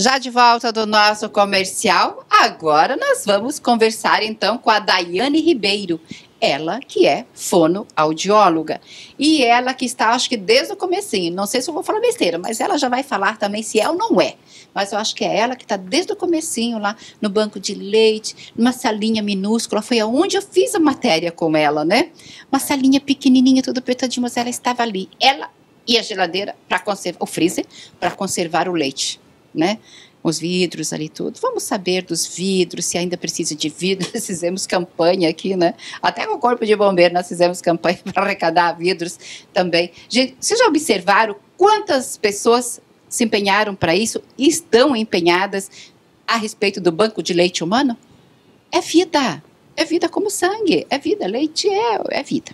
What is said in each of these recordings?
Já de volta do nosso comercial, agora nós vamos conversar então com a Daiane Ribeiro, ela que é fonoaudióloga. E ela que está, acho que desde o comecinho, não sei se eu vou falar besteira, mas ela já vai falar também se é ou não é. Mas eu acho que é ela que está desde o comecinho lá no banco de leite, numa salinha minúscula, foi aonde eu fiz a matéria com ela, né? Uma salinha pequenininha, tudo apertadinho, mas ela estava ali. Ela e a geladeira para conservar, o freezer, para conservar o leite né? Os vidros ali tudo. Vamos saber dos vidros, se ainda precisa de vidros. fizemos campanha aqui, né? Até com o Corpo de Bombeiro nós fizemos campanha para arrecadar vidros também. Gente, vocês já observaram quantas pessoas se empenharam para isso, estão empenhadas a respeito do banco de leite humano? É vida. É vida como sangue. É vida. Leite é, é vida.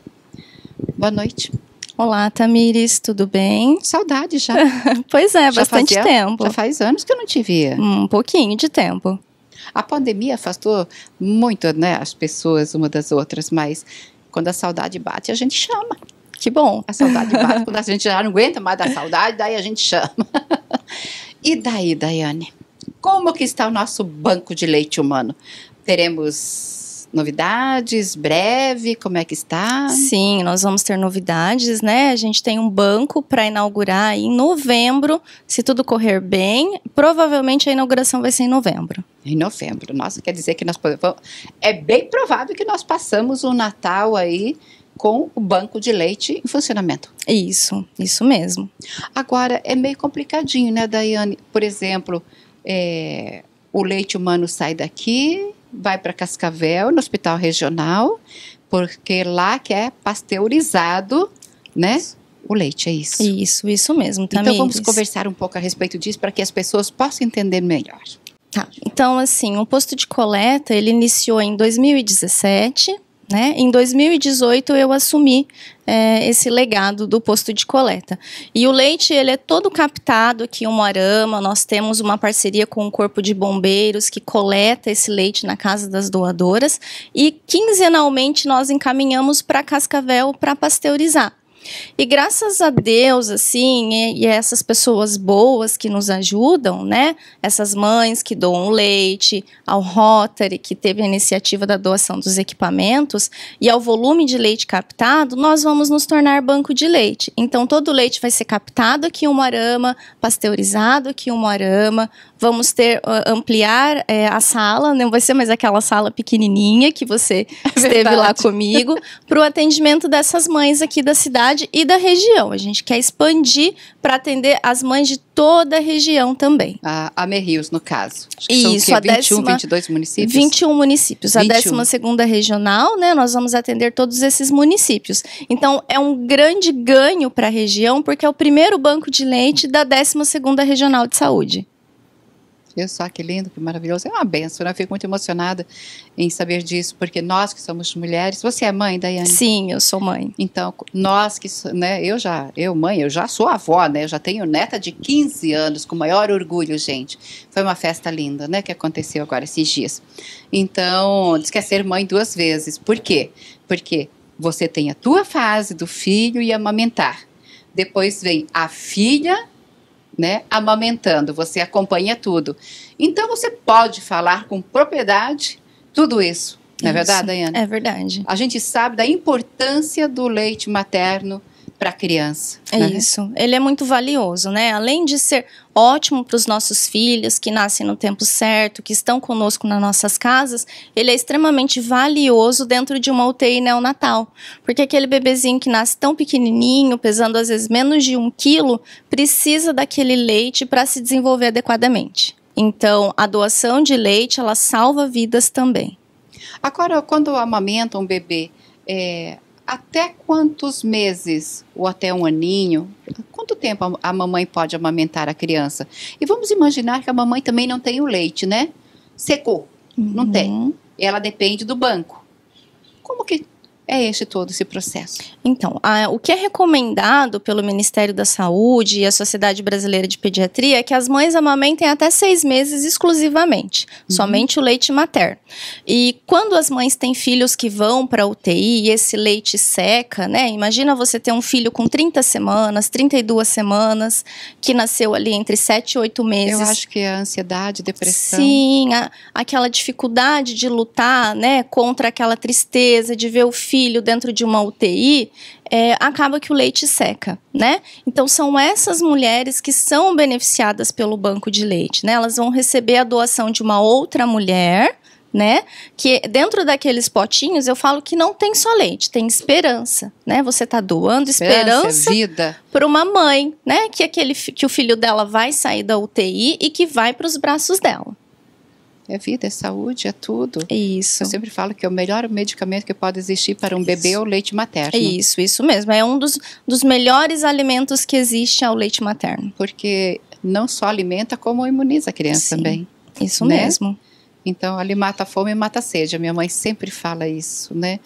Boa noite. Olá, Tamires, tudo bem? Saudade já. pois é, já bastante fazia, tempo. Já faz anos que eu não te via. Um pouquinho de tempo. A pandemia afastou muito né, as pessoas uma das outras, mas quando a saudade bate, a gente chama. Que bom. A saudade bate, quando a gente já não aguenta mais da saudade, daí a gente chama. e daí, Daiane? Como que está o nosso banco de leite humano? Teremos novidades, breve, como é que está? Sim, nós vamos ter novidades, né? A gente tem um banco para inaugurar em novembro, se tudo correr bem. Provavelmente a inauguração vai ser em novembro. Em novembro. Nossa, quer dizer que nós podemos. É bem provável que nós passamos o Natal aí com o banco de leite em funcionamento. Isso, isso mesmo. Agora, é meio complicadinho, né, Daiane? Por exemplo, é, o leite humano sai daqui, vai para Cascavel, no hospital regional, porque lá que é pasteurizado, né? O leite, é isso. Isso, isso mesmo. Então, Tamires. Então vamos conversar um pouco a respeito disso para que as pessoas possam entender melhor. Tá. Então, assim, o posto de coleta ele iniciou em 2017 né? Em 2018 eu assumi é, esse legado do posto de coleta. E o leite ele é todo captado aqui em Moarama. Nós temos uma parceria com o corpo de bombeiros que coleta esse leite na casa das doadoras e quinzenalmente nós encaminhamos para Cascavel para pasteurizar. E graças a Deus, assim, e, e essas pessoas boas que nos ajudam, né? Essas mães que doam leite, ao Rotary, que teve a iniciativa da doação dos equipamentos, e ao volume de leite captado, nós vamos nos tornar banco de leite. Então, todo o leite vai ser captado aqui em Umarama, pasteurizado aqui em Umarama, Vamos ter ah, ampliar é, a sala, não vai ser mais aquela sala pequenininha que você é esteve verdade. lá comigo, para o atendimento dessas mães aqui da cidade e da região. A gente quer expandir para atender as mães de toda a região também. A, a Merrios, no caso. Acho que Isso, são o 21, 22 municípios? 21 municípios. 21. A 12 segunda regional, né, nós vamos atender todos esses municípios. Então, é um grande ganho para a região, porque é o primeiro banco de leite da 12 Regional de Saúde. Eu só que lindo, que maravilhoso. É uma benção, né? Eu fico muito emocionada em saber disso, porque nós que somos mulheres, você é mãe, Daiane? Sim, eu sou mãe. Então, nós que, né, eu já, eu mãe, eu já sou avó, né? Eu já tenho neta de 15 anos, com maior orgulho, gente. Foi uma festa linda, né, que aconteceu agora esses dias. Então, diz que é ser mãe duas vezes. Por quê? Porque você tem a tua fase do filho e amamentar. Depois vem a filha né, amamentando, você acompanha tudo. Então você pode falar com propriedade tudo isso. Não é isso, verdade, Daiane? É verdade. A gente sabe da importância do leite materno para a criança. É né? isso. Ele é muito valioso, né? Além de ser ótimo para os nossos filhos que nascem no tempo certo, que estão conosco nas nossas casas, ele é extremamente valioso dentro de uma UTI neonatal, porque aquele bebezinho que nasce tão pequenininho, pesando às vezes menos de um quilo, precisa daquele leite para se desenvolver adequadamente. Então, a doação de leite ela salva vidas também. Agora, quando amamenta um bebê, é, até quantos meses ou até um aninho? Quanto tempo a, a mamãe pode amamentar a criança? E vamos imaginar que a mamãe também não tem o leite, né? Secou, uhum. não tem. Uhum. Ela depende do banco. Como que é este todo esse processo? Então, a, o que é recomendado pelo Ministério da Saúde e a Sociedade Brasileira de Pediatria é que as mães amamentem até seis meses exclusivamente, uhum. somente o leite materno. E quando as mães têm filhos que vão para UTI e esse leite seca, né? Imagina você ter um filho com 30 semanas, 32 semanas, que nasceu ali entre 7 e 8 meses. Eu acho que é a ansiedade, depressão. Sim, a, aquela dificuldade de lutar, né, contra aquela tristeza de ver o filho dentro de uma UTI, é, acaba que o leite seca, né? Então são essas mulheres que são beneficiadas pelo banco de leite, né? Elas vão receber a doação de uma outra mulher, né? Que dentro daqueles potinhos eu falo que não tem só leite, tem esperança, né? Você tá doando esperança, esperança vida para uma mãe, né? Que aquele que o filho dela vai sair da UTI e que vai para os braços dela. É vida, é saúde, é tudo. É isso. Eu sempre falo que é o melhor medicamento que pode existir para um isso. bebê é o leite materno. É isso, isso mesmo. É um dos, dos melhores alimentos que existe ao é leite materno. Porque não só alimenta, como imuniza a criança Sim, também. Isso né? mesmo. Então, ali mata a fome e mata a sede. A minha mãe sempre fala isso, né?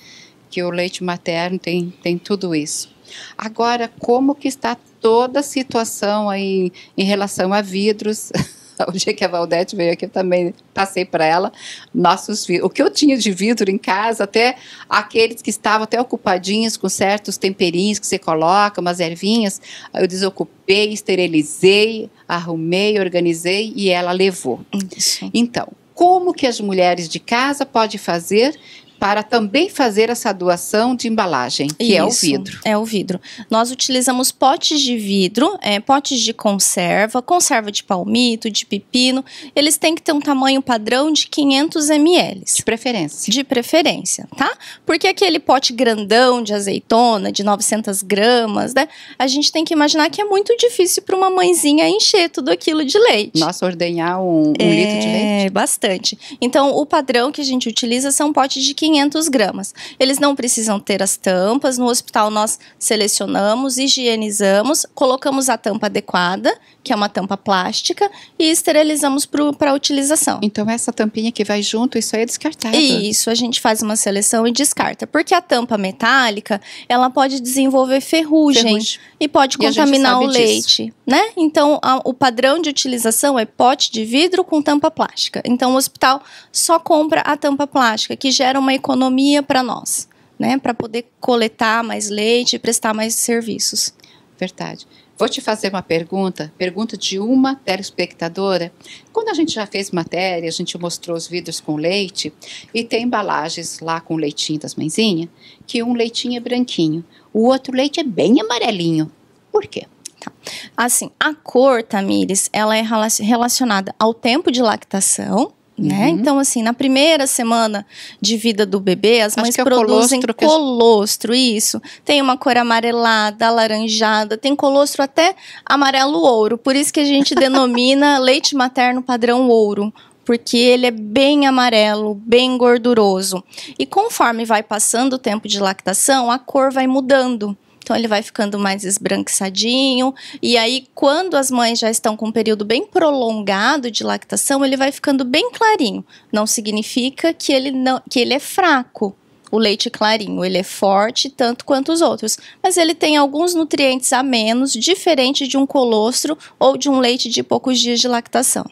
Que o leite materno tem, tem tudo isso. Agora, como que está toda a situação aí em relação a vidros? o dia que a Valdete veio aqui, eu também passei para ela nossos vidros. O que eu tinha de vidro em casa, até aqueles que estavam até ocupadinhos com certos temperinhos que você coloca, umas ervinhas, eu desocupei, esterilizei, arrumei, organizei e ela levou. Isso. Então, como que as mulheres de casa podem fazer para também fazer essa doação de embalagem, que Isso, é o vidro. É o vidro. Nós utilizamos potes de vidro, é, potes de conserva, conserva de palmito, de pepino. Eles têm que ter um tamanho padrão de 500 ml. De preferência. De preferência, tá? Porque aquele pote grandão de azeitona, de 900 gramas, né? A gente tem que imaginar que é muito difícil para uma mãezinha encher tudo aquilo de leite. Nossa, ordenhar um, um é, litro de é, leite? É, bastante. Então, o padrão que a gente utiliza são potes de 500 500 gramas. Eles não precisam ter as tampas. No hospital, nós selecionamos, higienizamos, colocamos a tampa adequada que é uma tampa plástica, e esterilizamos para utilização. Então, essa tampinha que vai junto, isso aí é descartável? Isso, a gente faz uma seleção e descarta. Porque a tampa metálica, ela pode desenvolver ferrugem, ferrugem. e pode e contaminar o leite, né? Então, a, o padrão de utilização é pote de vidro com tampa plástica. Então, o hospital só compra a tampa plástica, que gera uma economia para nós, né? Para poder coletar mais leite e prestar mais serviços. Verdade. Vou te fazer uma pergunta, pergunta de uma telespectadora. Quando a gente já fez matéria, a gente mostrou os vidros com leite e tem embalagens lá com leitinho das mãezinhas, que um leitinho é branquinho, o outro leite é bem amarelinho. Por quê? Tá. Assim, a cor, Tamires, ela é relacionada ao tempo de lactação né? Uhum. Então, assim, na primeira semana de vida do bebê, as mães é produzem colostro, colostro isso. Tem uma cor amarelada, alaranjada, tem colostro até amarelo ouro. Por isso que a gente denomina leite materno padrão ouro, porque ele é bem amarelo, bem gorduroso. E conforme vai passando o tempo de lactação, a cor vai mudando. Então ele vai ficando mais esbranquiçadinho. E aí, quando as mães já estão com um período bem prolongado de lactação, ele vai ficando bem clarinho. Não significa que ele, não, que ele é fraco. O leite clarinho, ele é forte tanto quanto os outros, mas ele tem alguns nutrientes a menos, diferente de um colostro ou de um leite de poucos dias de lactação.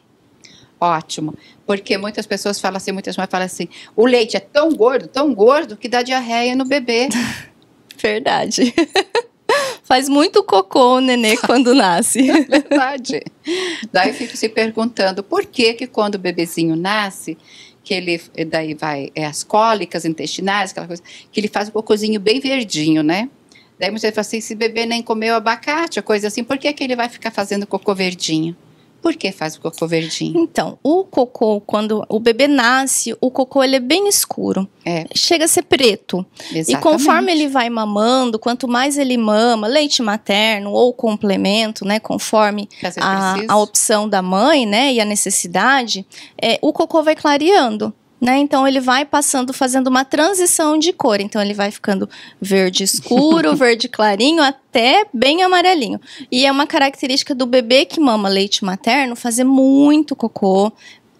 Ótimo, porque muitas pessoas falam assim, muitas mães falam assim, o leite é tão gordo, tão gordo, que dá diarreia no bebê. Verdade. Faz muito cocô o nenê quando nasce. É verdade. Daí eu fico se perguntando por que que quando o bebezinho nasce, que ele daí vai é, as cólicas intestinais, aquela coisa, que ele faz um cocôzinho bem verdinho, né? Daí você fala assim, esse bebê nem comeu abacate, coisa assim, por que que ele vai ficar fazendo cocô verdinho? Por que faz o cocô verdinho? Então, o cocô, quando o bebê nasce, o cocô ele é bem escuro. É. Chega a ser preto. Exatamente. E conforme ele vai mamando, quanto mais ele mama, leite materno ou complemento, né? Conforme a, a, opção da mãe, né? E a necessidade, é, o cocô vai clareando. Né? Então ele vai passando, fazendo uma transição de cor. Então ele vai ficando verde escuro, verde clarinho, até bem amarelinho. E é uma característica do bebê que mama leite materno fazer muito cocô,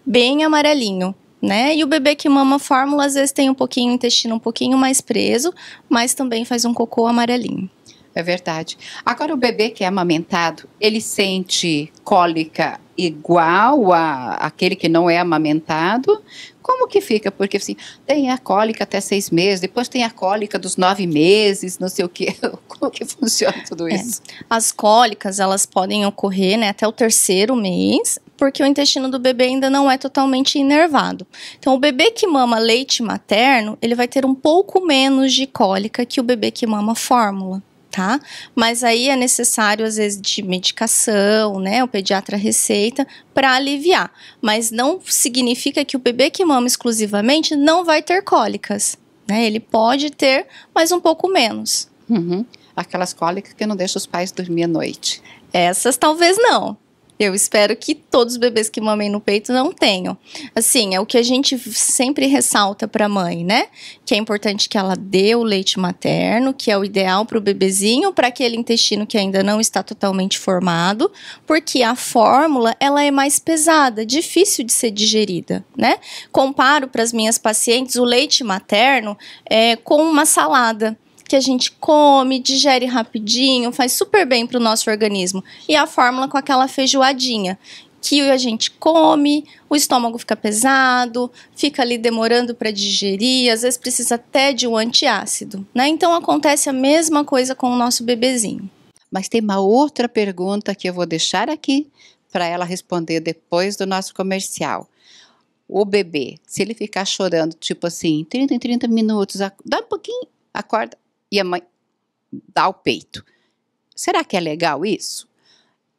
bem amarelinho. Né? E o bebê que mama fórmula às vezes tem um pouquinho o intestino um pouquinho mais preso, mas também faz um cocô amarelinho. É verdade. Agora, o bebê que é amamentado, ele sente cólica igual a aquele que não é amamentado? Como que fica? Porque assim, tem a cólica até seis meses, depois tem a cólica dos nove meses, não sei o que. Como que funciona tudo é. isso? É. As cólicas, elas podem ocorrer né, até o terceiro mês, porque o intestino do bebê ainda não é totalmente inervado. Então, o bebê que mama leite materno, ele vai ter um pouco menos de cólica que o bebê que mama fórmula tá? Mas aí é necessário, às vezes, de medicação, né? O pediatra receita para aliviar. Mas não significa que o bebê que mama exclusivamente não vai ter cólicas, né? Ele pode ter, mas um pouco menos. Uhum. Aquelas cólicas que não deixam os pais dormir à noite. Essas talvez não. Eu espero que todos os bebês que mamem no peito não tenham. Assim, é o que a gente sempre ressalta para a mãe, né? Que é importante que ela dê o leite materno, que é o ideal para o bebezinho, para aquele intestino que ainda não está totalmente formado, porque a fórmula ela é mais pesada, difícil de ser digerida, né? Comparo para as minhas pacientes o leite materno é, com uma salada que a gente come, digere rapidinho, faz super bem para o nosso organismo. E a fórmula com aquela feijoadinha que a gente come, o estômago fica pesado, fica ali demorando para digerir, às vezes precisa até de um antiácido, né? Então acontece a mesma coisa com o nosso bebezinho. Mas tem uma outra pergunta que eu vou deixar aqui para ela responder depois do nosso comercial. O bebê, se ele ficar chorando, tipo assim, 30 em 30 minutos, dá um pouquinho, acorda, e a mãe dá o peito. Será que é legal isso?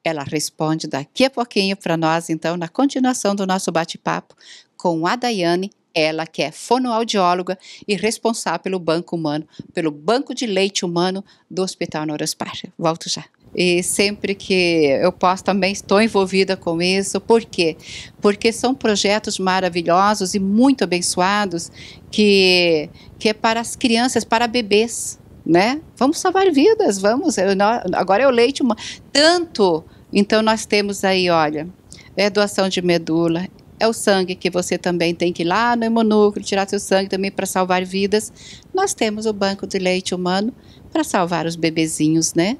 Ela responde daqui a pouquinho para nós, então, na continuação do nosso bate-papo com a Daiane, ela que é fonoaudióloga e responsável pelo banco humano, pelo banco de leite humano do Hospital Neurospar. Volto já e sempre que eu posso também estou envolvida com isso. Por quê? Porque são projetos maravilhosos e muito abençoados que, que é para as crianças, para bebês, né? Vamos salvar vidas, vamos. Eu, agora é o leite humano. Tanto, então nós temos aí, olha, é doação de medula, é o sangue que você também tem que ir lá no hemonúcleo, tirar seu sangue também para salvar vidas. Nós temos o banco de leite humano para salvar os bebezinhos, né?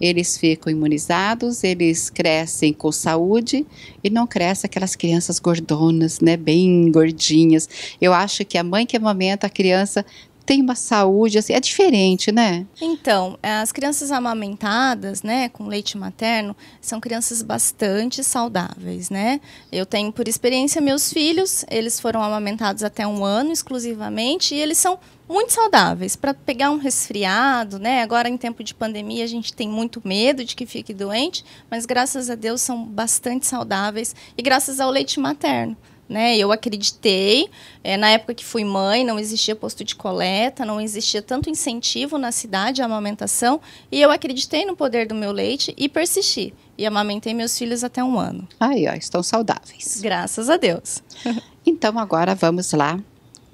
eles ficam imunizados, eles crescem com saúde e não crescem aquelas crianças gordonas, né, bem gordinhas. Eu acho que a mãe que amamenta a criança tem uma saúde, assim, é diferente, né? Então, as crianças amamentadas, né, com leite materno, são crianças bastante saudáveis, né? Eu tenho por experiência meus filhos, eles foram amamentados até um ano exclusivamente e eles são muito saudáveis para pegar um resfriado, né? Agora em tempo de pandemia a gente tem muito medo de que fique doente, mas graças a Deus são bastante saudáveis e graças ao leite materno né? Eu acreditei. É, na época que fui mãe, não existia posto de coleta, não existia tanto incentivo na cidade à amamentação. E eu acreditei no poder do meu leite e persisti. E amamentei meus filhos até um ano. Aí, ó, estão saudáveis. Graças a Deus. então, agora vamos lá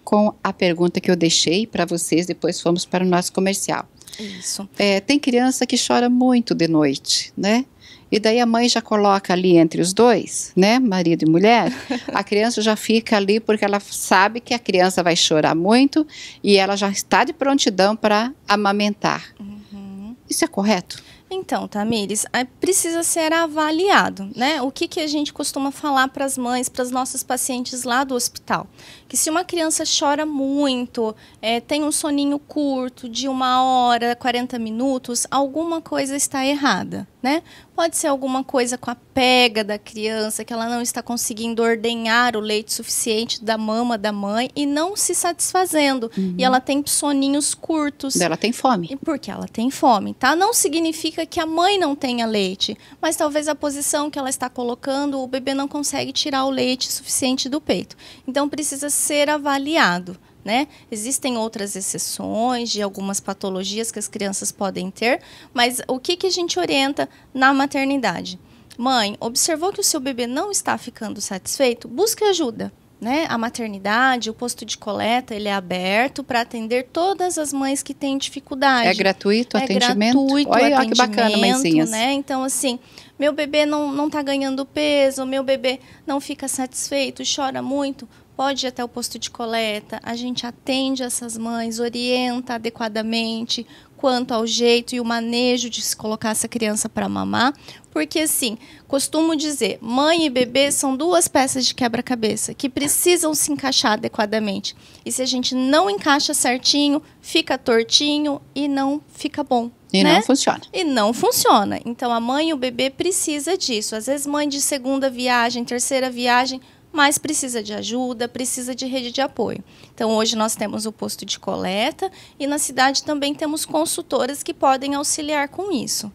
com a pergunta que eu deixei para vocês, depois fomos para o nosso comercial. Isso. É, tem criança que chora muito de noite, né? E daí a mãe já coloca ali entre os dois, né, marido e mulher, a criança já fica ali porque ela sabe que a criança vai chorar muito e ela já está de prontidão para amamentar. Uhum. Isso é correto? Então, Tamires, precisa ser avaliado, né? O que, que a gente costuma falar para as mães, para as nossas pacientes lá do hospital? que se uma criança chora muito, é, tem um soninho curto de uma hora, 40 minutos, alguma coisa está errada, né? Pode ser alguma coisa com a pega da criança, que ela não está conseguindo ordenhar o leite suficiente da mama da mãe e não se satisfazendo. Uhum. E ela tem soninhos curtos. Ela tem fome. Porque ela tem fome, tá? Não significa que a mãe não tenha leite, mas talvez a posição que ela está colocando, o bebê não consegue tirar o leite suficiente do peito. Então precisa ser avaliado. Né? Existem outras exceções de algumas patologias que as crianças podem ter, mas o que, que a gente orienta na maternidade? Mãe, observou que o seu bebê não está ficando satisfeito? Busque ajuda. Né? A maternidade, o posto de coleta, ele é aberto para atender todas as mães que têm dificuldade. É gratuito o é atendimento? É gratuito olha, o atendimento, olha que bacana, mãezinhas. Né? Então, assim, meu bebê não, não tá ganhando peso, meu bebê não fica satisfeito, chora muito pode ir até o posto de coleta, a gente atende essas mães, orienta adequadamente quanto ao jeito e o manejo de se colocar essa criança para mamar, porque assim, costumo dizer, mãe e bebê são duas peças de quebra-cabeça que precisam se encaixar adequadamente. E se a gente não encaixa certinho, fica tortinho e não fica bom. E né? não funciona. E não funciona. Então a mãe e o bebê precisa disso. Às vezes mãe de segunda viagem, terceira viagem, mas precisa de ajuda, precisa de rede de apoio. Então, hoje nós temos o posto de coleta e na cidade também temos consultoras que podem auxiliar com isso.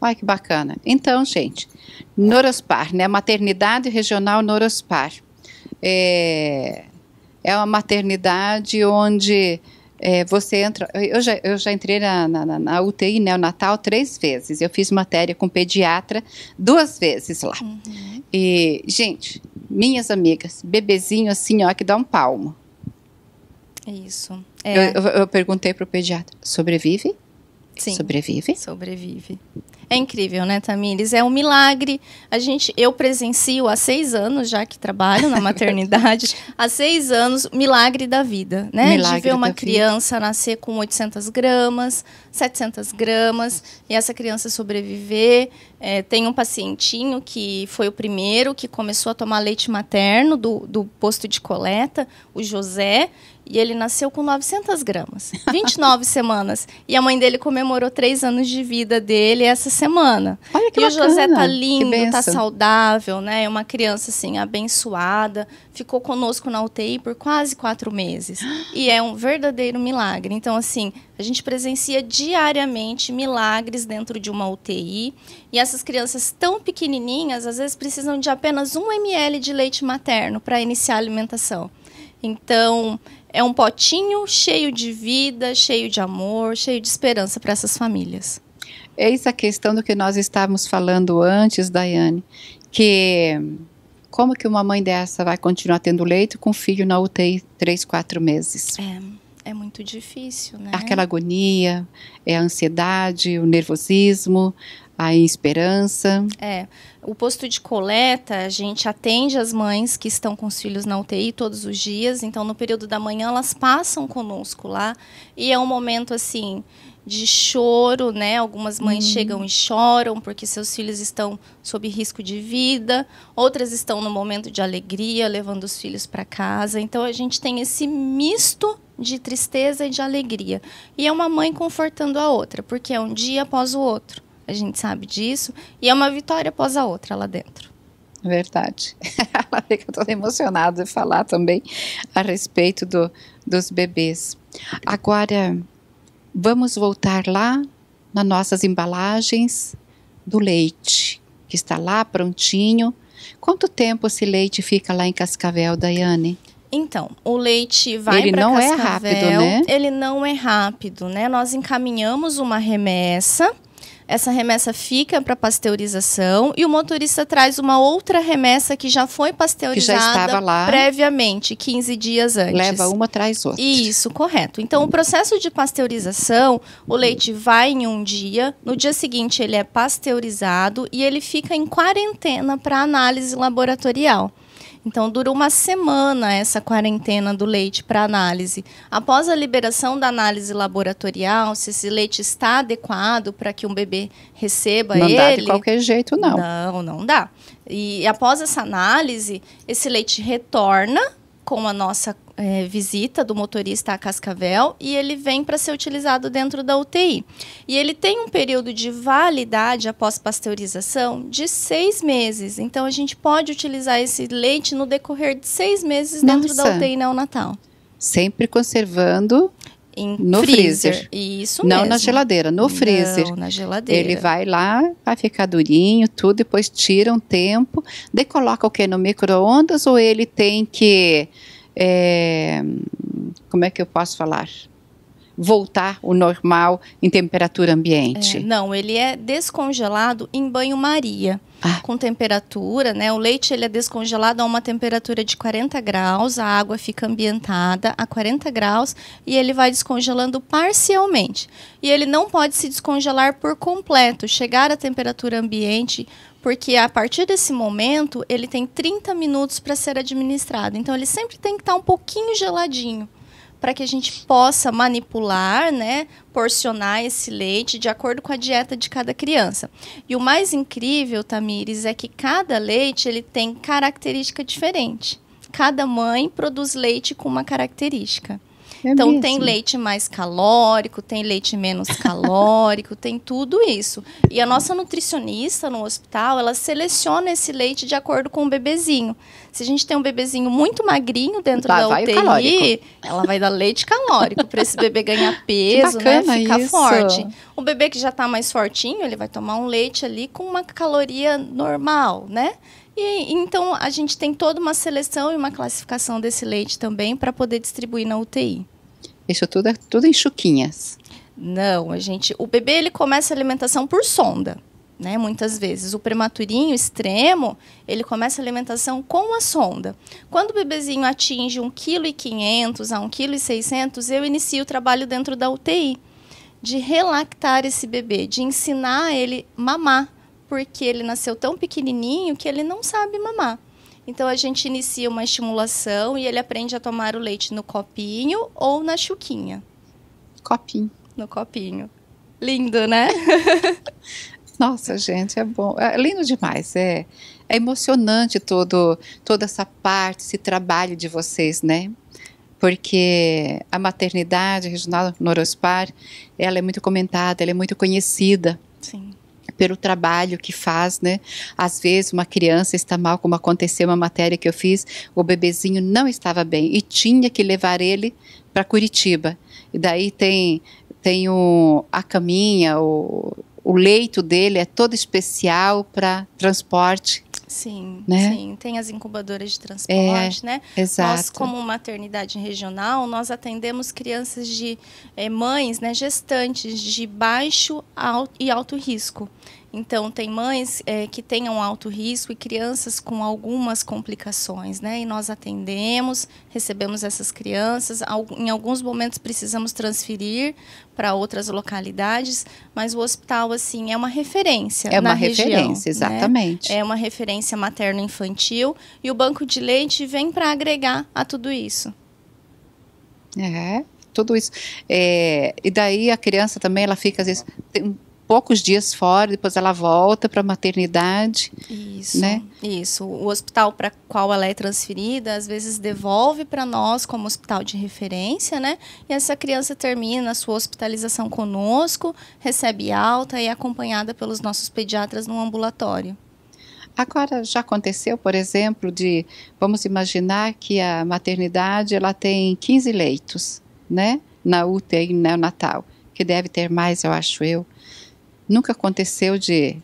Olha que bacana. Então, gente, Norospar, né? Maternidade Regional Norospar. É, é uma maternidade onde é, você entra. Eu já, eu já entrei na, na, na UTI neonatal né, Natal três vezes. Eu fiz matéria com pediatra duas vezes lá. Uhum. E, gente, minhas amigas, bebezinho assim, ó, que dá um palmo. É isso. É. Eu, eu, eu perguntei pro pediatra, sobrevive? Sim. Sobrevive? Sobrevive. É incrível, né, Tamires? É um milagre. A gente, eu presencio há seis anos já que trabalho na maternidade, há seis anos, milagre da vida, né? Milagre de ver uma criança vida. nascer com 800 gramas, 700 gramas e essa criança sobreviver. É, tem um pacientinho que foi o primeiro que começou a tomar leite materno do, do posto de coleta, o José, e ele nasceu com 900 gramas, 29 semanas. E a mãe dele comemorou três anos de vida dele essa semana. Olha que e bacana. o José tá lindo, tá saudável, né? É uma criança assim abençoada. Ficou conosco na UTI por quase quatro meses. E é um verdadeiro milagre. Então assim, a gente presencia diariamente milagres dentro de uma UTI. E essas crianças tão pequenininhas, às vezes precisam de apenas um ml de leite materno para iniciar a alimentação. Então, é um potinho cheio de vida, cheio de amor, cheio de esperança para essas famílias. Eis a questão do que nós estávamos falando antes, Daiane, que como que uma mãe dessa vai continuar tendo leito com o filho na UTI três, quatro meses? É, é muito difícil, né? Aquela agonia, é a ansiedade, o nervosismo, Aí em Esperança. É. O posto de coleta, a gente atende as mães que estão com os filhos na UTI todos os dias. Então, no período da manhã, elas passam conosco lá. E é um momento assim de choro, né? Algumas mães uhum. chegam e choram porque seus filhos estão sob risco de vida, outras estão no momento de alegria, levando os filhos para casa. Então a gente tem esse misto de tristeza e de alegria. E é uma mãe confortando a outra, porque é um dia após o outro. A gente sabe disso. E é uma vitória após a outra lá dentro. Verdade. Ela eu estou emocionada de falar também a respeito do, dos bebês. Agora, vamos voltar lá nas nossas embalagens do leite, que está lá prontinho. Quanto tempo esse leite fica lá em Cascavel, Daiane? Então, o leite vai para Cascavel. Ele não é rápido, né? Ele não é rápido, né? Nós encaminhamos uma remessa essa remessa fica para pasteurização e o motorista traz uma outra remessa que já foi pasteurizada que já lá, previamente, 15 dias antes. Leva uma, traz outra. Isso, correto. Então, o processo de pasteurização, o leite vai em um dia, no dia seguinte ele é pasteurizado e ele fica em quarentena para análise laboratorial. Então, durou uma semana essa quarentena do leite para análise. Após a liberação da análise laboratorial, se esse leite está adequado para que um bebê receba não ele. Não dá de qualquer jeito, não. Não, não dá. E após essa análise, esse leite retorna com a nossa é, visita do motorista a Cascavel e ele vem para ser utilizado dentro da UTI. E ele tem um período de validade após pasteurização de seis meses. Então a gente pode utilizar esse leite no decorrer de seis meses dentro da UTI neonatal. Sempre conservando em no freezer. freezer. Isso Não mesmo. na geladeira, no freezer. Não, na geladeira. Ele vai lá, vai ficar durinho, tudo, depois tira um tempo. De coloca o que? No micro-ondas ou ele tem que é, como é que eu posso falar? voltar o normal em temperatura ambiente? É, não, ele é descongelado em banho-maria. Ah. Com temperatura, né? O leite ele é descongelado a uma temperatura de 40 graus, a água fica ambientada a 40 graus e ele vai descongelando parcialmente. E ele não pode se descongelar por completo, chegar à temperatura ambiente porque a partir desse momento ele tem 30 minutos para ser administrado. Então ele sempre tem que estar tá um pouquinho geladinho para que a gente possa manipular, né, porcionar esse leite de acordo com a dieta de cada criança. E o mais incrível, Tamires, é que cada leite ele tem característica diferente. Cada mãe produz leite com uma característica. É então mesmo. tem leite mais calórico, tem leite menos calórico, tem tudo isso. E a nossa nutricionista no hospital, ela seleciona esse leite de acordo com o bebezinho. Se a gente tem um bebezinho muito magrinho dentro tá, da UTI, ela vai dar leite calórico para esse bebê ganhar peso, né, ficar isso. forte. O bebê que já está mais fortinho, ele vai tomar um leite ali com uma caloria normal, né? E então a gente tem toda uma seleção e uma classificação desse leite também para poder distribuir na UTI. Isso tudo é tudo em chuquinhas. Não, a gente, o bebê ele começa a alimentação por sonda, né? Muitas vezes o prematurinho extremo, ele começa a alimentação com a sonda. Quando o bebezinho atinge 1,5 kg a 1,6 kg, eu inicio o trabalho dentro da UTI de relactar esse bebê, de ensinar ele mamar porque ele nasceu tão pequenininho que ele não sabe mamar. Então a gente inicia uma estimulação e ele aprende a tomar o leite no copinho ou na chuquinha. Copinho. No copinho. Lindo, né? Nossa, gente, é bom. É lindo demais, é. É emocionante todo, toda essa parte, esse trabalho de vocês, né? Porque a maternidade regional Norospar, ela é muito comentada, ela é muito conhecida. Sim pelo trabalho que faz, né? Às vezes uma criança está mal, como aconteceu uma matéria que eu fiz, o bebezinho não estava bem e tinha que levar ele para Curitiba. E daí tem tem o, a caminha, o, o leito dele é todo especial para transporte Sim, né? sim. Tem as incubadoras de transporte, é, né? Exato. Nós, como maternidade regional, nós atendemos crianças de eh, mães, né, gestantes de baixo alto e alto risco. Então, tem mães é, que tenham alto risco e crianças com algumas complicações, né? E nós atendemos, recebemos essas crianças. Em alguns momentos precisamos transferir para outras localidades, mas o hospital, assim, é uma referência. É uma referência, né? exatamente. Né? É uma referência materno-infantil e o banco de leite vem para agregar a tudo isso. É, tudo isso. É, e daí a criança também, ela fica, às vezes. Tem, poucos dias fora, depois ela volta para a maternidade. Isso. Né? Isso. O hospital para qual ela é transferida, às vezes devolve para nós como hospital de referência, né? E essa criança termina a sua hospitalização conosco, recebe alta e é acompanhada pelos nossos pediatras no ambulatório. Agora já aconteceu, por exemplo, de vamos imaginar que a maternidade ela tem 15 leitos, né, na UTI neonatal, né, que deve ter mais, eu acho eu. Nunca aconteceu de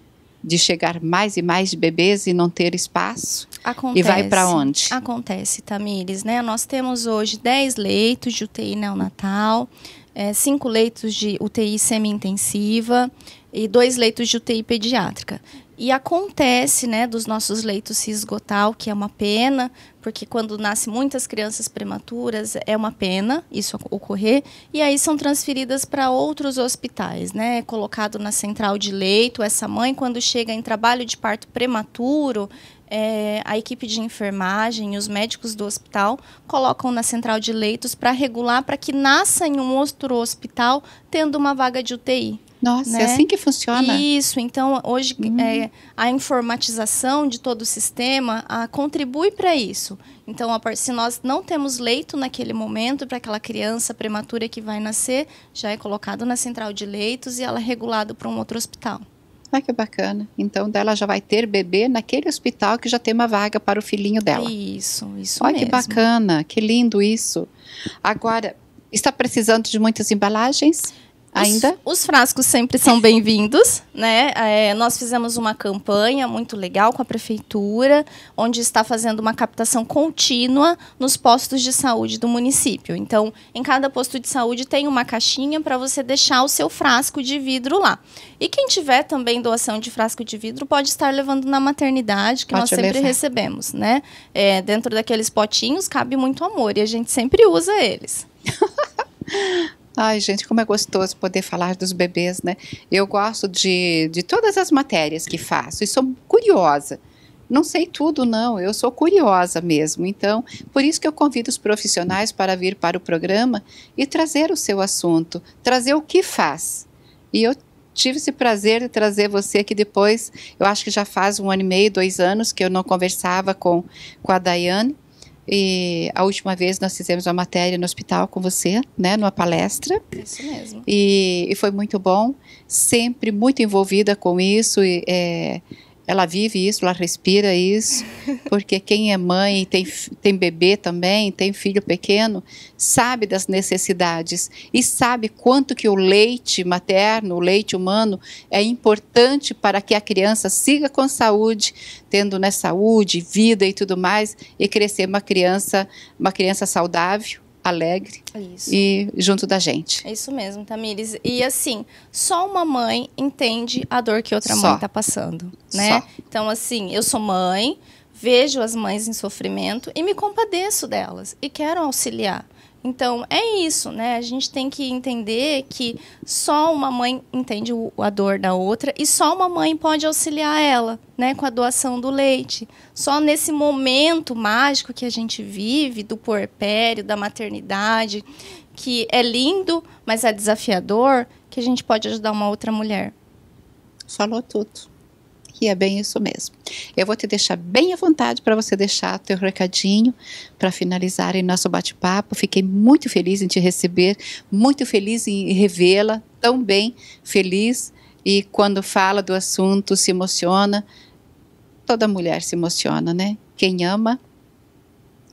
de chegar mais e mais de bebês e não ter espaço? Acontece. E vai para onde? Acontece, Tamires, né? Nós temos hoje 10 leitos de UTI neonatal, 5 eh, é, leitos de UTI semi-intensiva e dois leitos de UTI pediátrica. E acontece, né, dos nossos leitos se esgotar, o que é uma pena, porque quando nascem muitas crianças prematuras, é uma pena isso ocorrer, e aí são transferidas para outros hospitais, né? É colocado na central de leito, essa mãe, quando chega em trabalho de parto prematuro, é, a equipe de enfermagem e os médicos do hospital colocam na central de leitos para regular para que nasça em um outro hospital tendo uma vaga de UTI. Nossa, é né? é assim que funciona. Isso, então hoje uhum. é, a informatização de todo o sistema a, contribui para isso. Então, a, se nós não temos leito naquele momento para aquela criança prematura que vai nascer, já é colocado na central de leitos e ela é regulada para um outro hospital. Ah, que bacana. Então, dela já vai ter bebê naquele hospital que já tem uma vaga para o filhinho dela. Isso, isso Olha mesmo. que bacana, que lindo isso. Agora, está precisando de muitas embalagens? ainda? Os, os frascos sempre são bem-vindos, né? É, nós fizemos uma campanha muito legal com a prefeitura, onde está fazendo uma captação contínua nos postos de saúde do município. Então, em cada posto de saúde tem uma caixinha para você deixar o seu frasco de vidro lá. E quem tiver também doação de frasco de vidro pode estar levando na maternidade, que pode nós sempre levar. recebemos, né? É, dentro daqueles potinhos cabe muito amor e a gente sempre usa eles. Ai, gente, como é gostoso poder falar dos bebês, né? Eu gosto de, de todas as matérias que faço e sou curiosa. Não sei tudo, não, eu sou curiosa mesmo. Então, por isso que eu convido os profissionais para vir para o programa e trazer o seu assunto, trazer o que faz. E eu tive esse prazer de trazer você aqui depois. Eu acho que já faz um ano e meio, dois anos que eu não conversava com, com a Daiane e a última vez nós fizemos uma matéria no hospital com você, né, numa palestra. Isso mesmo. E, e foi muito bom, sempre muito envolvida com isso e é, ela vive isso, ela respira isso, porque quem é mãe e tem, tem bebê também, tem filho pequeno, sabe das necessidades e sabe quanto que o leite materno, o leite humano, é importante para que a criança siga com saúde, tendo né, saúde, vida e tudo mais, e crescer uma criança, uma criança saudável alegre é isso. e junto da gente. É isso mesmo, Tamires. E assim, só uma mãe entende a dor que outra só. mãe está passando, né? Só. Então assim, eu sou mãe, vejo as mães em sofrimento e me compadeço delas e quero auxiliar. Então, é isso, né? A gente tem que entender que só uma mãe entende a dor da outra e só uma mãe pode auxiliar ela, né, com a doação do leite. Só nesse momento mágico que a gente vive do puerpério, da maternidade, que é lindo, mas é desafiador, que a gente pode ajudar uma outra mulher. Falou tudo. E é bem isso mesmo. Eu vou te deixar bem à vontade para você deixar teu recadinho para finalizar em nosso bate-papo. Fiquei muito feliz em te receber, muito feliz em revê-la tão bem, feliz. E quando fala do assunto, se emociona. Toda mulher se emociona, né? Quem ama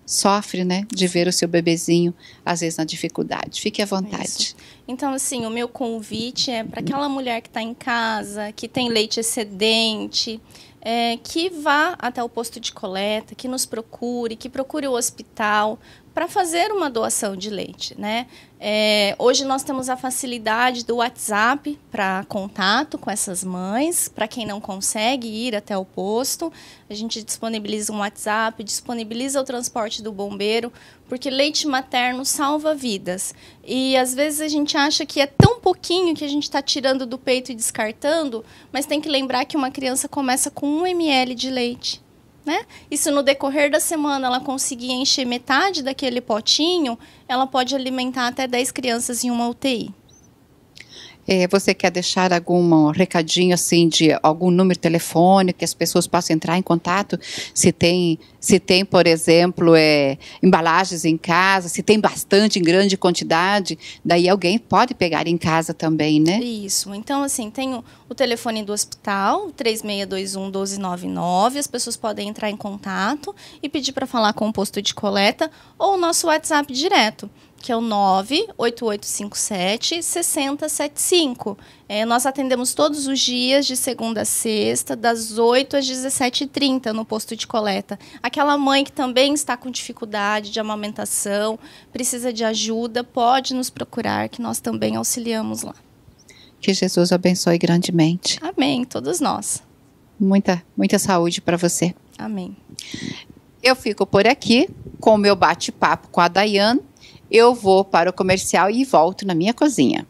sofre, né, de ver o seu bebezinho às vezes na dificuldade. Fique à é vontade. É então, assim, o meu convite é para aquela mulher que está em casa, que tem leite excedente, é, que vá até o posto de coleta, que nos procure, que procure o hospital, para fazer uma doação de leite. Né? É, hoje nós temos a facilidade do WhatsApp para contato com essas mães, para quem não consegue ir até o posto. A gente disponibiliza um WhatsApp, disponibiliza o transporte do bombeiro, porque leite materno salva vidas. E às vezes a gente acha que é tão pouquinho que a gente está tirando do peito e descartando, mas tem que lembrar que uma criança começa com 1 ml de leite. Né? E se no decorrer da semana ela conseguir encher metade daquele potinho, ela pode alimentar até 10 crianças em uma UTI. É, você quer deixar algum recadinho assim de algum número telefônico que as pessoas possam entrar em contato? Se tem, se tem, por exemplo, é, embalagens em casa, se tem bastante em grande quantidade, daí alguém pode pegar em casa também, né? Isso. Então, assim, tem o, o telefone do hospital, 3621 1299. As pessoas podem entrar em contato e pedir para falar com o posto de coleta ou o nosso WhatsApp direto que é o 98857 6075. É, nós atendemos todos os dias, de segunda a sexta, das 8 às 17h30 no posto de coleta. Aquela mãe que também está com dificuldade de amamentação, precisa de ajuda, pode nos procurar, que nós também auxiliamos lá. Que Jesus abençoe grandemente. Amém, todos nós. Muita, muita saúde para você. Amém. Eu fico por aqui com o meu bate-papo com a Dayane eu vou para o comercial e volto na minha cozinha.